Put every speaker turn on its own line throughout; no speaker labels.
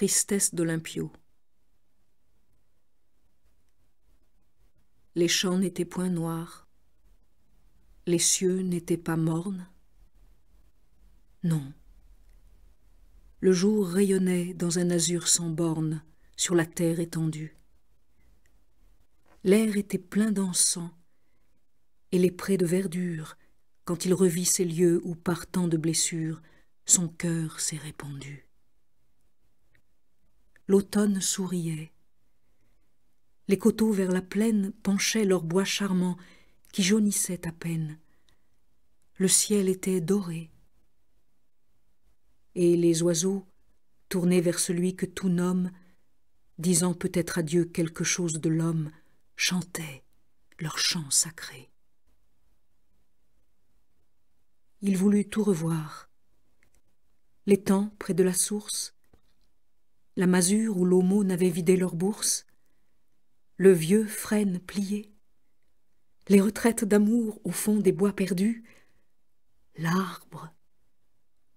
Tristesse d'Olympio. Les champs n'étaient point noirs, les cieux n'étaient pas mornes. Non. Le jour rayonnait dans un azur sans bornes sur la terre étendue. L'air était plein d'encens, et les prés de verdure, quand il revit ces lieux où, tant de blessures, son cœur s'est répandu l'automne souriait. Les coteaux vers la plaine penchaient leurs bois charmants qui jaunissaient à peine. Le ciel était doré. Et les oiseaux, tournés vers celui que tout nomme, disant peut-être à Dieu quelque chose de l'homme, chantaient leur chant sacré. Il voulut tout revoir. L'étang près de la source, la masure où l'aumône n'avait vidé leur bourse, le vieux frêne plié, les retraites d'amour au fond des bois perdus, l'arbre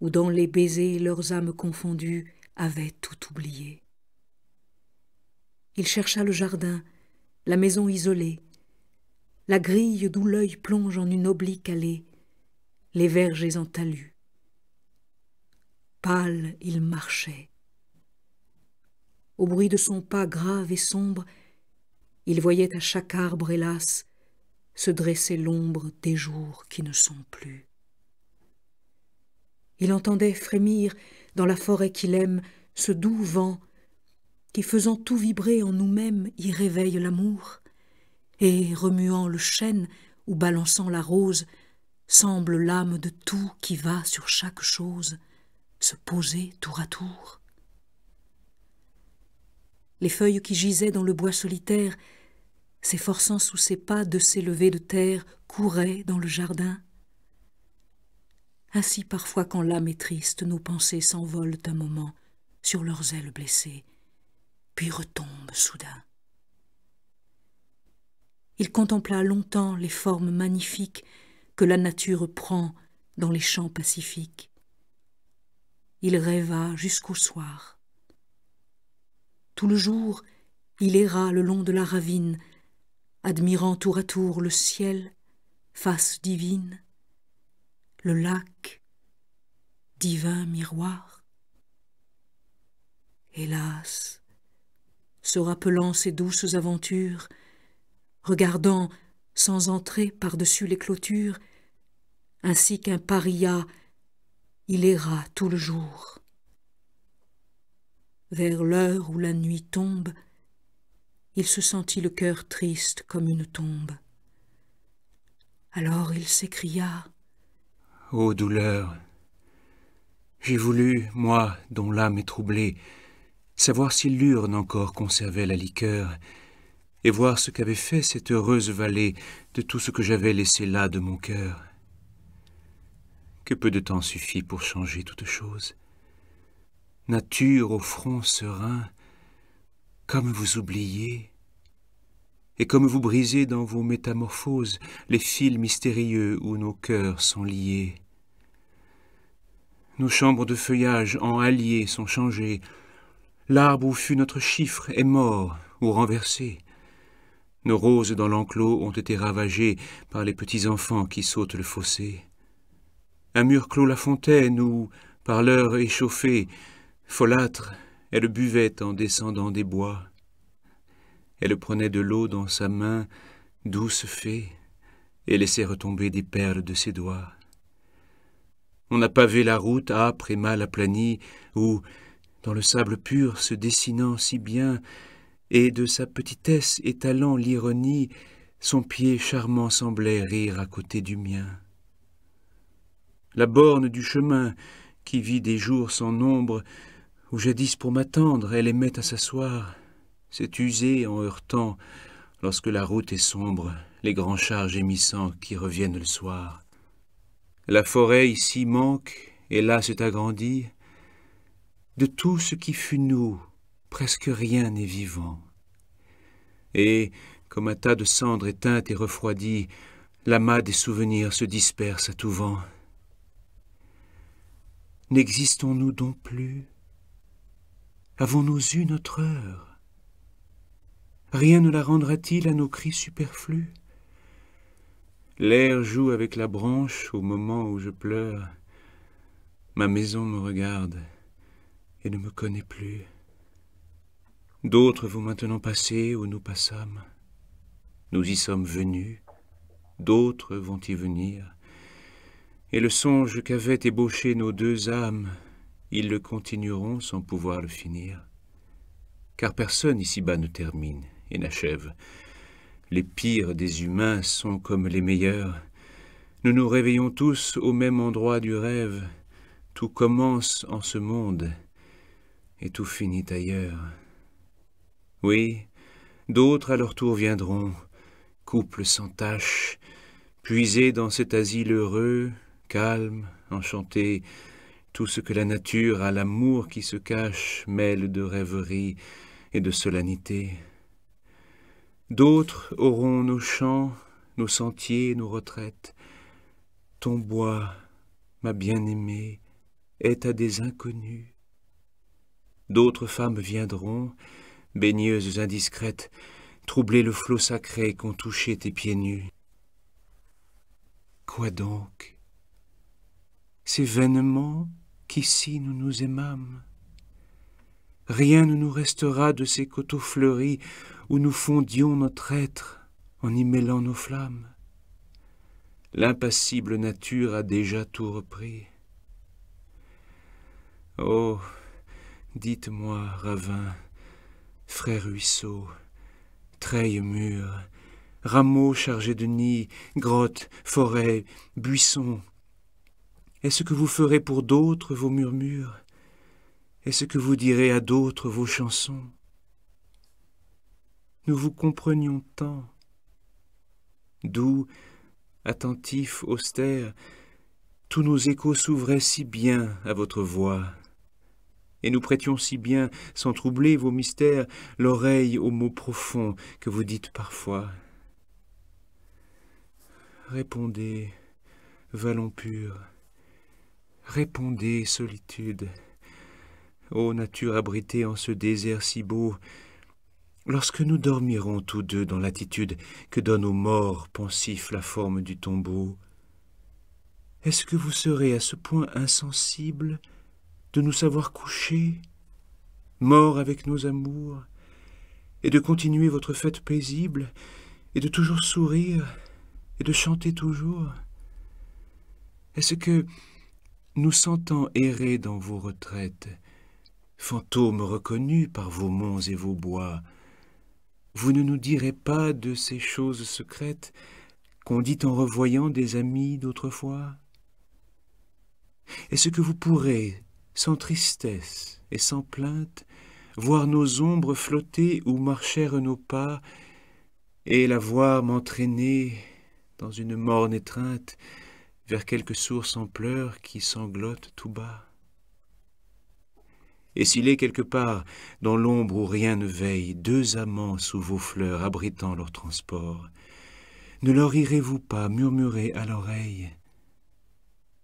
où dans les baisers leurs âmes confondues avaient tout oublié. Il chercha le jardin, la maison isolée, la grille d'où l'œil plonge en une oblique allée, les vergers en talus. Pâle, il marchait, au bruit de son pas grave et sombre, il voyait à chaque arbre, hélas, se dresser l'ombre des jours qui ne sont plus. Il entendait frémir dans la forêt qu'il aime ce doux vent qui, faisant tout vibrer en nous-mêmes, y réveille l'amour, et, remuant le chêne ou balançant la rose, semble l'âme de tout qui va sur chaque chose se poser tour à tour les feuilles qui gisaient dans le bois solitaire, s'efforçant sous ses pas de s'élever de terre, couraient dans le jardin. Ainsi parfois quand l'âme est triste, nos pensées s'envolent un moment sur leurs ailes blessées, puis retombent soudain. Il contempla longtemps les formes magnifiques que la nature prend dans les champs pacifiques. Il rêva jusqu'au soir. Tout le jour, il erra le long de la ravine, admirant tour à tour le ciel, face divine, le lac, divin miroir. Hélas, se rappelant ses douces aventures, regardant sans entrer par-dessus les clôtures, ainsi qu'un paria, il erra tout le jour vers l'heure où la nuit tombe, il se sentit le cœur triste comme une tombe. Alors il s'écria
Ô douleur J'ai voulu, moi, dont l'âme est troublée, savoir si l'urne encore conservait la liqueur, et voir ce qu'avait fait cette heureuse vallée de tout ce que j'avais laissé là de mon cœur. Que peu de temps suffit pour changer toute chose nature au front serein, comme vous oubliez, et comme vous brisez dans vos métamorphoses les fils mystérieux où nos cœurs sont liés. Nos chambres de feuillage en alliés sont changées, l'arbre où fut notre chiffre est mort ou renversé. Nos roses dans l'enclos ont été ravagées par les petits enfants qui sautent le fossé. Un mur clôt la fontaine où, par l'heure échauffée, Folâtre, elle buvait en descendant des bois. Elle prenait de l'eau dans sa main, douce fée, et laissait retomber des perles de ses doigts. On a pavé la route âpre et mal aplanie, où, dans le sable pur se dessinant si bien, et de sa petitesse étalant l'ironie, son pied charmant semblait rire à côté du mien. La borne du chemin, qui vit des jours sans nombre, où jadis pour m'attendre elle aimait à s'asseoir, s'est usée en heurtant, lorsque la route est sombre, les grands chars gémissants qui reviennent le soir. La forêt ici manque, et là s'est agrandie. De tout ce qui fut nous, presque rien n'est vivant. Et, comme un tas de cendres éteintes et refroidies, l'amas des souvenirs se disperse à tout vent. N'existons-nous donc plus Avons-nous eu notre heure Rien ne la rendra-t-il à nos cris superflus L'air joue avec la branche au moment où je pleure. Ma maison me regarde et ne me connaît plus. D'autres vont maintenant passer où nous passâmes. Nous y sommes venus, d'autres vont y venir. Et le songe qu'avaient ébauché nos deux âmes ils le continueront sans pouvoir le finir. Car personne ici-bas ne termine et n'achève. Les pires des humains sont comme les meilleurs. Nous nous réveillons tous au même endroit du rêve. Tout commence en ce monde et tout finit ailleurs. Oui, d'autres à leur tour viendront, couples sans tâche, puisés dans cet asile heureux, calme, enchanté, tout ce que la nature à l'amour qui se cache mêle de rêverie et de solennité. D'autres auront nos champs, nos sentiers, nos retraites. Ton bois, ma bien-aimée, est à des inconnus. D'autres femmes viendront, baigneuses indiscrètes, troubler le flot sacré qu'ont touché tes pieds nus. Quoi donc Ces vainements qu'ici nous nous aimâmes. Rien ne nous restera de ces coteaux fleuris où nous fondions notre être en y mêlant nos flammes. L'impassible nature a déjà tout repris. Oh, dites-moi, ravin, frère ruisseau, treilles mûres, rameaux chargés de nids, grottes, forêts, buissons, est ce que vous ferez pour d'autres vos murmures, est ce que vous direz à d'autres vos chansons. Nous vous comprenions tant, Doux, attentifs, austères, tous nos échos s'ouvraient si bien à votre voix, et nous prêtions si bien, sans troubler vos mystères, l'oreille aux mots profonds que vous dites parfois. Répondez, valons pur, Répondez, solitude. Ô nature abritée en ce désert si beau, lorsque nous dormirons tous deux dans l'attitude que donne aux morts pensifs la forme du tombeau, est-ce que vous serez à ce point insensible de nous savoir couchés, morts avec nos amours, et de continuer votre fête paisible, et de toujours sourire, et de chanter toujours Est-ce que nous sentant errer dans vos retraites, fantômes reconnus par vos monts et vos bois, vous ne nous direz pas de ces choses secrètes qu'on dit en revoyant des amis d'autrefois Est-ce que vous pourrez, sans tristesse et sans plainte, voir nos ombres flotter où marchèrent nos pas, et la voir m'entraîner dans une morne étreinte vers quelque source en pleurs qui sanglote tout bas. Et s'il est quelque part, dans l'ombre où rien ne veille, deux amants sous vos fleurs abritant leur transport, ne leur irez-vous pas murmurer à l'oreille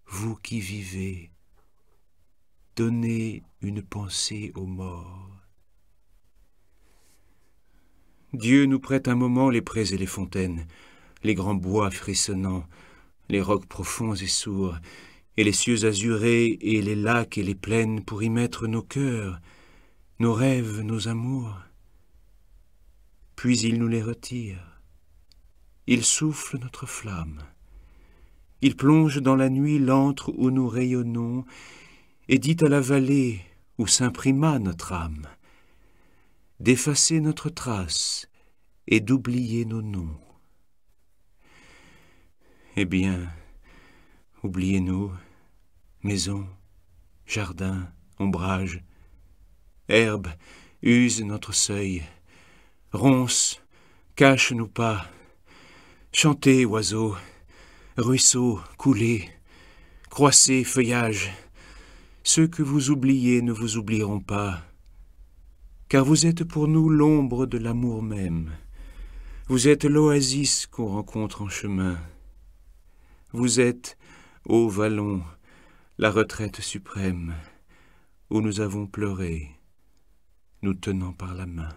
Vous qui vivez, donnez une pensée aux morts. Dieu nous prête un moment les prés et les fontaines, les grands bois frissonnants, les rocs profonds et sourds, et les cieux azurés, et les lacs et les plaines pour y mettre nos cœurs, nos rêves, nos amours. Puis il nous les retire. Il souffle notre flamme. Il plonge dans la nuit l'antre où nous rayonnons, et dit à la vallée où s'imprima notre âme, d'effacer notre trace et d'oublier nos noms. Eh bien, oubliez-nous, maison, jardin, ombrage, herbe, use notre seuil, ronces, cache-nous pas, chantez, oiseaux, ruisseaux, coulez, croissez, feuillage, ceux que vous oubliez ne vous oublieront pas, car vous êtes pour nous l'ombre de l'amour même, vous êtes l'oasis qu'on rencontre en chemin, vous êtes, ô vallon, la retraite suprême, où nous avons pleuré, nous tenant par la main.